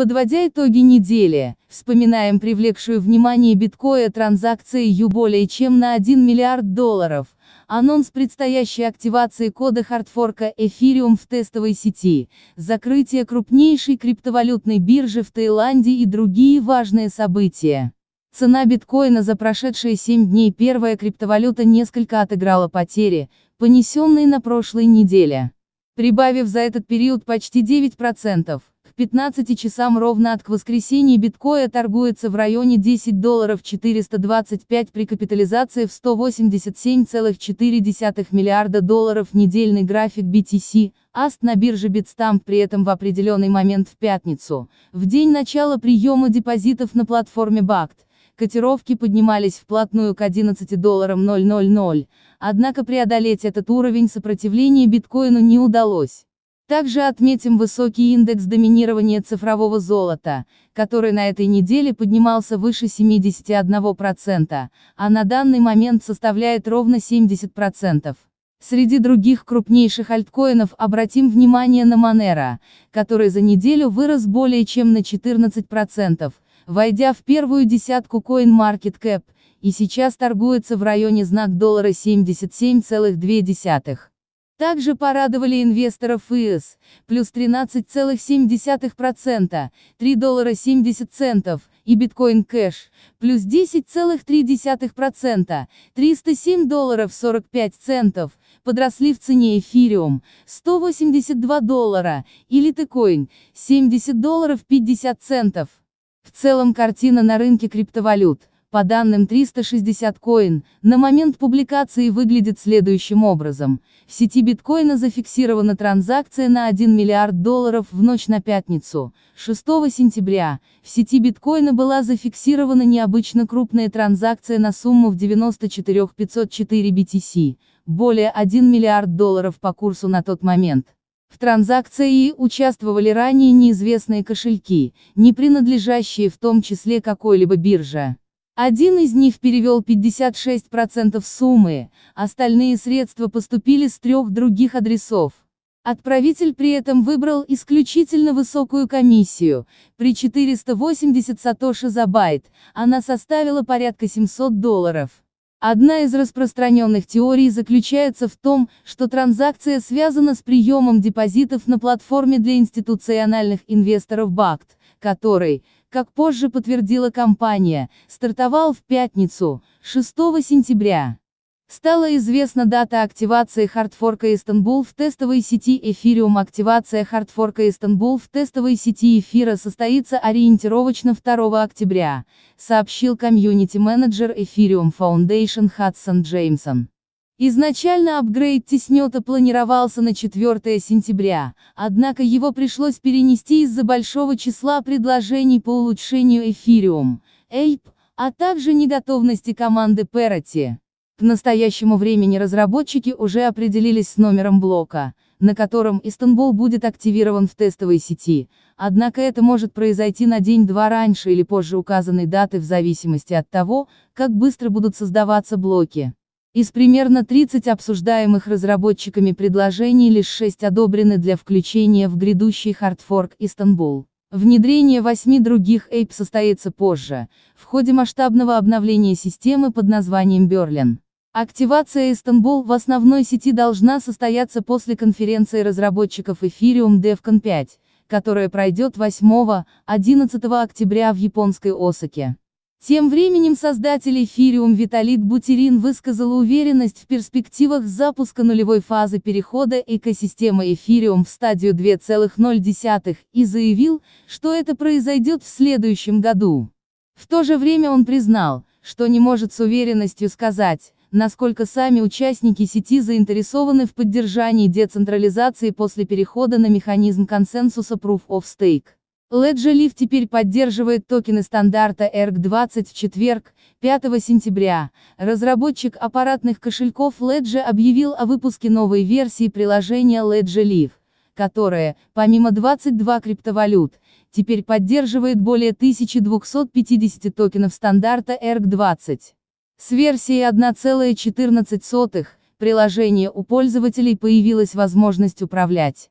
Подводя итоги недели, вспоминаем привлекшую внимание биткоя транзакции Ю более чем на 1 миллиард долларов, анонс предстоящей активации кода хардфорка Эфириум в тестовой сети, закрытие крупнейшей криптовалютной биржи в Таиланде и другие важные события. Цена биткоина за прошедшие 7 дней первая криптовалюта несколько отыграла потери, понесенные на прошлой неделе. Прибавив за этот период почти 9%, к 15 часам ровно от к воскресенье биткоя торгуется в районе 10 долларов 425 при капитализации в 187,4 миллиарда долларов недельный график BTC, аст на бирже Bitstamp при этом в определенный момент в пятницу, в день начала приема депозитов на платформе BACT котировки поднимались вплотную к 11 долларам 000, однако преодолеть этот уровень сопротивления биткоину не удалось. Также отметим высокий индекс доминирования цифрового золота, который на этой неделе поднимался выше 71%, а на данный момент составляет ровно 70%. Среди других крупнейших альткоинов обратим внимание на Monero, который за неделю вырос более чем на 14%, войдя в первую десятку CoinMarketCap, и сейчас торгуется в районе знак доллара 77,2. Также порадовали инвесторов ИС, плюс 13,7%, 3,70 доллара и биткоин кэш, плюс 10,3%, 307 долларов 45 центов, подросли в цене эфириум, 182 доллара, или литокоин, 70 долларов 50 центов. В целом картина на рынке криптовалют. По данным 360 Coin, на момент публикации выглядит следующим образом. В сети биткоина зафиксирована транзакция на 1 миллиард долларов в ночь на пятницу, 6 сентября. В сети биткоина была зафиксирована необычно крупная транзакция на сумму в 94 504 BTC, более 1 миллиард долларов по курсу на тот момент. В транзакции участвовали ранее неизвестные кошельки, не принадлежащие в том числе какой-либо бирже. Один из них перевел 56% суммы, остальные средства поступили с трех других адресов. Отправитель при этом выбрал исключительно высокую комиссию, при 480 сатоши за байт, она составила порядка 700 долларов. Одна из распространенных теорий заключается в том, что транзакция связана с приемом депозитов на платформе для институциональных инвесторов BACT, который, как позже подтвердила компания, стартовал в пятницу, 6 сентября. Стала известна дата активации хардфорка Истанбул в тестовой сети Эфириум. Активация хардфорка Истанбул в тестовой сети эфира состоится ориентировочно 2 октября, сообщил комьюнити-менеджер Эфириум Foundation Хадсон Джеймсон. Изначально апгрейд Теснета планировался на 4 сентября, однако его пришлось перенести из-за большого числа предложений по улучшению Эфириум, Эйп, а также неготовности команды Пероти. К настоящему времени разработчики уже определились с номером блока, на котором Истанбул будет активирован в тестовой сети, однако это может произойти на день-два раньше или позже указанной даты в зависимости от того, как быстро будут создаваться блоки. Из примерно 30 обсуждаемых разработчиками предложений лишь 6 одобрены для включения в грядущий хардфорк Истанбул. Внедрение восьми других APE состоится позже, в ходе масштабного обновления системы под названием Берлин. Активация Истанбул в основной сети должна состояться после конференции разработчиков Ethereum DevCon 5, которая пройдет 8-11 октября в японской Осаке. Тем временем создатель эфириум Виталит Бутерин высказал уверенность в перспективах запуска нулевой фазы перехода экосистемы эфириум в стадию 2,0 и заявил, что это произойдет в следующем году. В то же время он признал, что не может с уверенностью сказать, насколько сами участники сети заинтересованы в поддержании децентрализации после перехода на механизм консенсуса Proof of Stake. Ledger теперь поддерживает токены стандарта ERC-20 в четверг, 5 сентября. Разработчик аппаратных кошельков Ledger объявил о выпуске новой версии приложения Ledger которая, помимо 22 криптовалют, теперь поддерживает более 1250 токенов стандарта ERC-20. С версией 1,14 приложение у пользователей появилась возможность управлять